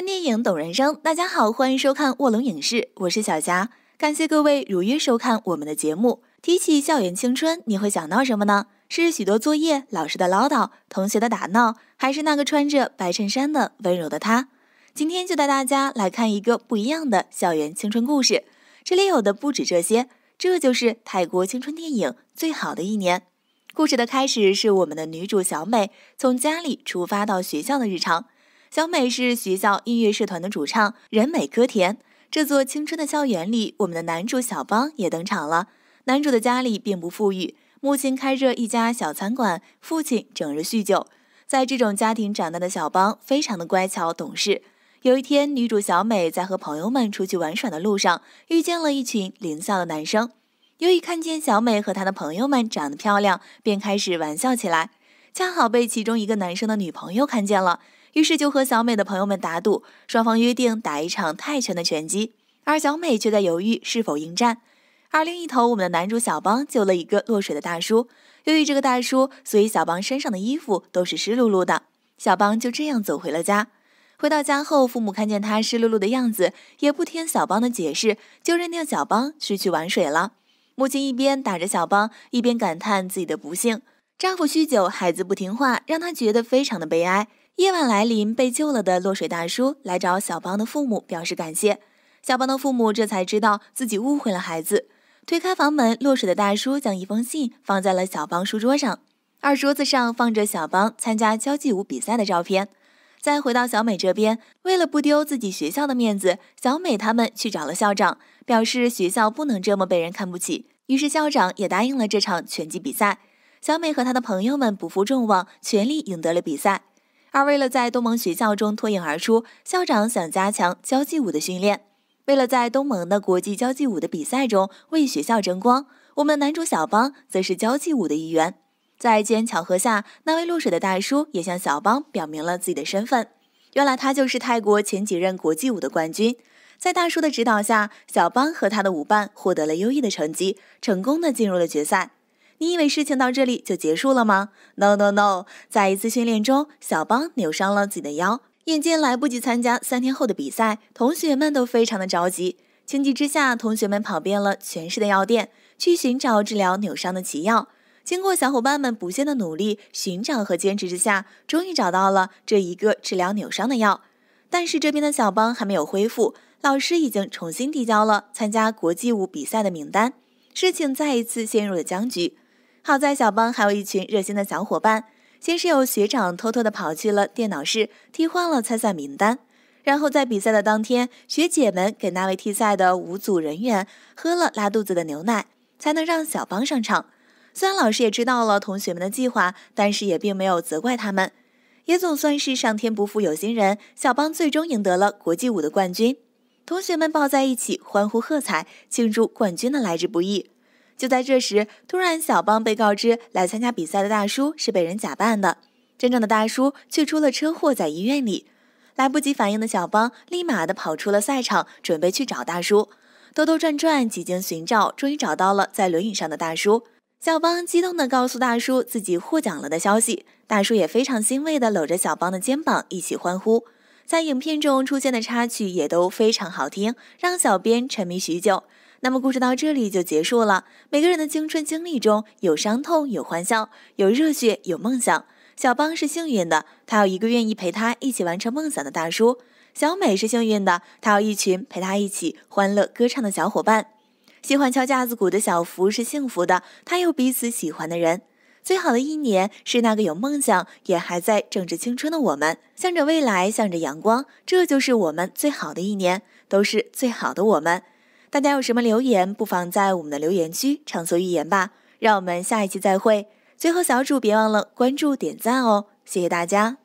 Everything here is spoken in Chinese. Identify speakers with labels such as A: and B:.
A: 看电影懂人生，大家好，欢迎收看卧龙影视，我是小霞，感谢各位如约收看我们的节目。提起校园青春，你会想到什么呢？是许多作业、老师的唠叨、同学的打闹，还是那个穿着白衬衫的温柔的他？今天就带大家来看一个不一样的校园青春故事，这里有的不止这些，这就是泰国青春电影最好的一年。故事的开始是我们的女主小美从家里出发到学校的日常。小美是学校音乐社团的主唱，人美歌甜。这座青春的校园里，我们的男主小邦也登场了。男主的家里并不富裕，母亲开着一家小餐馆，父亲整日酗酒。在这种家庭长大的小邦，非常的乖巧懂事。有一天，女主小美在和朋友们出去玩耍的路上，遇见了一群邻校的男生，由于看见小美和他的朋友们长得漂亮，便开始玩笑起来，恰好被其中一个男生的女朋友看见了。于是就和小美的朋友们打赌，双方约定打一场泰拳的拳击，而小美却在犹豫是否应战。而另一头，我们的男主小邦救了一个落水的大叔，由于这个大叔，所以小邦身上的衣服都是湿漉漉的。小邦就这样走回了家。回到家后，父母看见他湿漉漉的样子，也不听小邦的解释，就认定小邦是去玩水了。母亲一边打着小邦，一边感叹自己的不幸：丈夫酗酒，孩子不听话，让她觉得非常的悲哀。夜晚来临，被救了的落水大叔来找小邦的父母，表示感谢。小邦的父母这才知道自己误会了孩子。推开房门，落水的大叔将一封信放在了小邦书桌上，而桌子上放着小邦参加交际舞比赛的照片。再回到小美这边，为了不丢自己学校的面子，小美他们去找了校长，表示学校不能这么被人看不起。于是校长也答应了这场拳击比赛。小美和他的朋友们不负众望，全力赢得了比赛。而为了在东盟学校中脱颖而出，校长想加强交际舞的训练。为了在东盟的国际交际舞的比赛中为学校争光，我们男主小邦则是交际舞的一员。在机缘巧合下，那位落水的大叔也向小邦表明了自己的身份。原来他就是泰国前几任国际舞的冠军。在大叔的指导下，小邦和他的舞伴获得了优异的成绩，成功的进入了决赛。你以为事情到这里就结束了吗？No No No！在一次训练中，小邦扭伤了自己的腰，眼见来不及参加三天后的比赛，同学们都非常的着急。情急之下，同学们跑遍了全市的药店，去寻找治疗扭伤的奇药。经过小伙伴们不懈的努力、寻找和坚持之下，终于找到了这一个治疗扭伤的药。但是这边的小邦还没有恢复，老师已经重新递交了参加国际舞比赛的名单，事情再一次陷入了僵局。好在小邦还有一群热心的小伙伴，先是有学长偷偷的跑去了电脑室替换了参赛名单，然后在比赛的当天，学姐们给那位替赛的五组人员喝了拉肚子的牛奶，才能让小邦上场。虽然老师也知道了同学们的计划，但是也并没有责怪他们，也总算是上天不负有心人，小邦最终赢得了国际舞的冠军。同学们抱在一起欢呼喝彩，庆祝冠军的来之不易。就在这时，突然小邦被告知来参加比赛的大叔是被人假扮的，真正的大叔却出了车祸在医院里。来不及反应的小邦立马的跑出了赛场，准备去找大叔。兜兜转转几经寻找，终于找到了在轮椅上的大叔。小邦激动的告诉大叔自己获奖了的消息，大叔也非常欣慰的搂着小邦的肩膀一起欢呼。在影片中出现的插曲也都非常好听，让小编沉迷许久。那么故事到这里就结束了。每个人的青春经历中有伤痛，有欢笑，有热血，有梦想。小邦是幸运的，他有一个愿意陪他一起完成梦想的大叔。小美是幸运的，她有一群陪她一起欢乐歌唱的小伙伴。喜欢敲架子鼓的小福是幸福的，他有彼此喜欢的人。最好的一年是那个有梦想也还在正值青春的我们，向着未来，向着阳光，这就是我们最好的一年，都是最好的我们。大家有什么留言，不妨在我们的留言区畅所欲言吧。让我们下一期再会。最后，小主别忘了关注、点赞哦，谢谢大家。